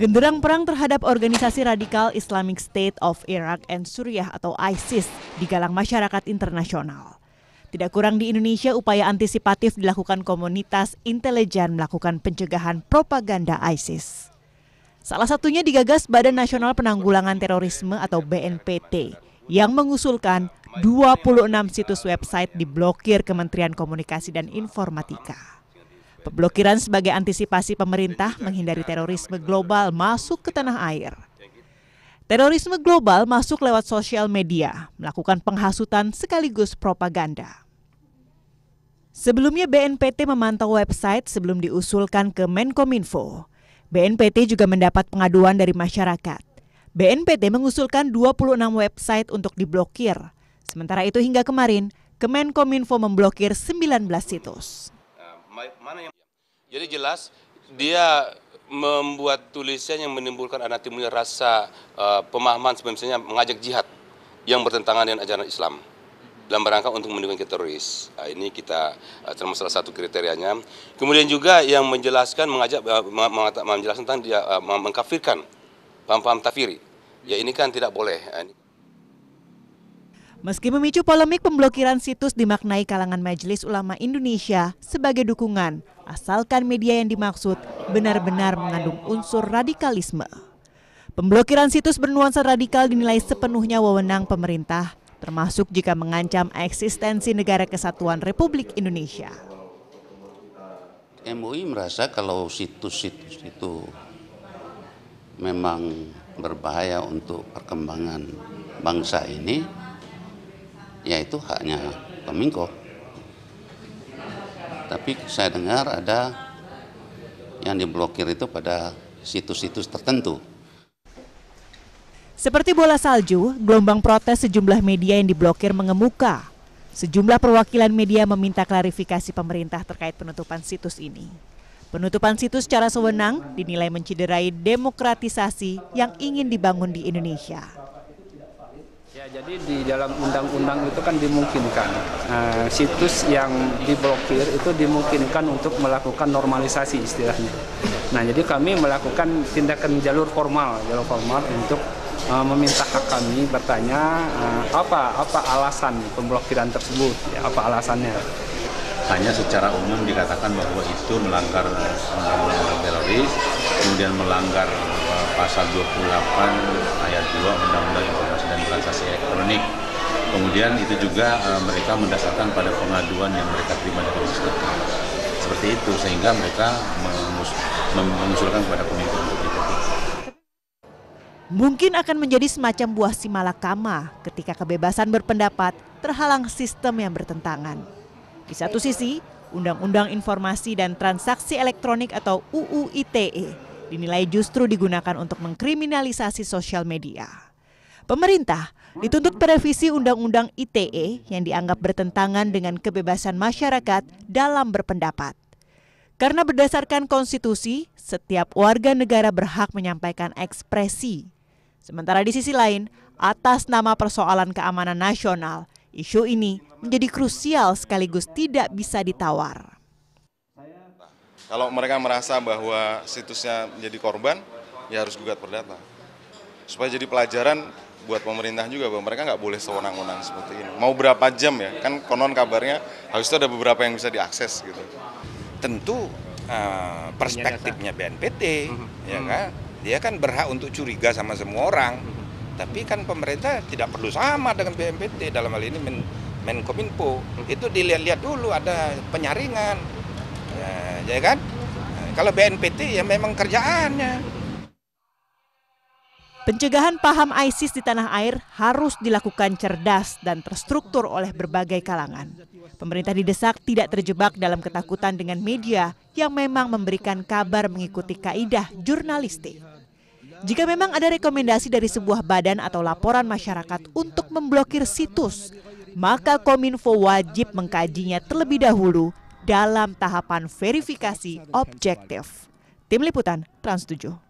Genderang perang terhadap organisasi radikal Islamic State of Iraq and Suriah atau ISIS di galang masyarakat internasional. Tidak kurang di Indonesia, upaya antisipatif dilakukan komunitas intelijen melakukan pencegahan propaganda ISIS. Salah satunya digagas Badan Nasional Penanggulangan Terorisme atau BNPT yang mengusulkan 26 situs website diblokir Kementerian Komunikasi dan Informatika. Pemblokiran sebagai antisipasi pemerintah menghindari terorisme global masuk ke tanah air. Terorisme global masuk lewat sosial media, melakukan penghasutan sekaligus propaganda. Sebelumnya BNPT memantau website sebelum diusulkan ke Menkominfo. BNPT juga mendapat pengaduan dari masyarakat. BNPT mengusulkan 26 website untuk diblokir. Sementara itu hingga kemarin, Kemenkominfo memblokir 19 situs. Eh, jadi jelas dia membuat tulisan yang menimbulkan anak timbulnya rasa uh, pemahaman sebenarnya mengajak jihad yang bertentangan dengan ajaran Islam dalam rangka untuk mendukung teroris. Nah, ini kita eh, termasuk salah satu kriterianya. Kemudian juga yang menjelaskan mengajak uh, menjelaskan tentang dia mengkafirkan paham-paham tafiri. Ya ini kan tidak boleh. Meski memicu polemik pemblokiran situs dimaknai kalangan Majelis Ulama Indonesia sebagai dukungan, asalkan media yang dimaksud benar-benar mengandung unsur radikalisme. Pemblokiran situs bernuansa radikal dinilai sepenuhnya wewenang pemerintah, termasuk jika mengancam eksistensi Negara Kesatuan Republik Indonesia. MUI merasa kalau situs-situs itu memang berbahaya untuk perkembangan bangsa ini, ya itu haknya Kominfo. Tapi saya dengar ada yang diblokir itu pada situs-situs tertentu. Seperti bola salju, gelombang protes sejumlah media yang diblokir mengemuka. Sejumlah perwakilan media meminta klarifikasi pemerintah terkait penutupan situs ini. Penutupan situs secara sewenang dinilai menciderai demokratisasi yang ingin dibangun di Indonesia jadi di dalam undang-undang itu kan dimungkinkan uh, situs yang diblokir itu dimungkinkan untuk melakukan normalisasi istilahnya. Nah, jadi kami melakukan tindakan jalur formal, jalur formal untuk uh, meminta hak kami bertanya uh, apa apa alasan pemblokiran tersebut, ya, apa alasannya. Hanya secara umum dikatakan bahwa itu melanggar undang-undang teroris, kemudian melanggar uh, pasal 28 ayat 2 undang-undang transaksi elektronik. Kemudian itu juga uh, mereka mendasarkan pada pengaduan yang mereka terima dari masyarakat. Seperti itu sehingga mereka mengus mengusulkan kepada pemimpin untuk itu. Mungkin akan menjadi semacam buah simalakama ketika kebebasan berpendapat terhalang sistem yang bertentangan. Di satu sisi, Undang-Undang Informasi dan Transaksi Elektronik atau UU ITE dinilai justru digunakan untuk mengkriminalisasi sosial media. Pemerintah dituntut merevisi Undang-Undang ITE yang dianggap bertentangan dengan kebebasan masyarakat dalam berpendapat. Karena berdasarkan konstitusi, setiap warga negara berhak menyampaikan ekspresi. Sementara di sisi lain, atas nama persoalan keamanan nasional, isu ini menjadi krusial sekaligus tidak bisa ditawar. Kalau mereka merasa bahwa situsnya menjadi korban, ya harus gugat perdata. Supaya jadi pelajaran buat pemerintah juga bahwa mereka nggak boleh sewenang-wenang seperti ini. Mau berapa jam ya? Kan konon kabarnya harus itu ada beberapa yang bisa diakses gitu. Tentu uh, perspektifnya BNPT, mm-hmm. ya mm-hmm. kan? Dia kan berhak untuk curiga sama semua orang. Mm-hmm. Tapi kan pemerintah tidak perlu sama dengan BNPT dalam hal ini Menkominfo. Itu dilihat-lihat dulu ada penyaringan, ya, ya kan? Kalau BNPT ya memang kerjaannya Pencegahan paham ISIS di tanah air harus dilakukan cerdas dan terstruktur oleh berbagai kalangan. Pemerintah didesak tidak terjebak dalam ketakutan dengan media yang memang memberikan kabar mengikuti kaidah jurnalistik. Jika memang ada rekomendasi dari sebuah badan atau laporan masyarakat untuk memblokir situs, maka Kominfo wajib mengkajinya terlebih dahulu dalam tahapan verifikasi objektif. Tim Liputan Trans 7.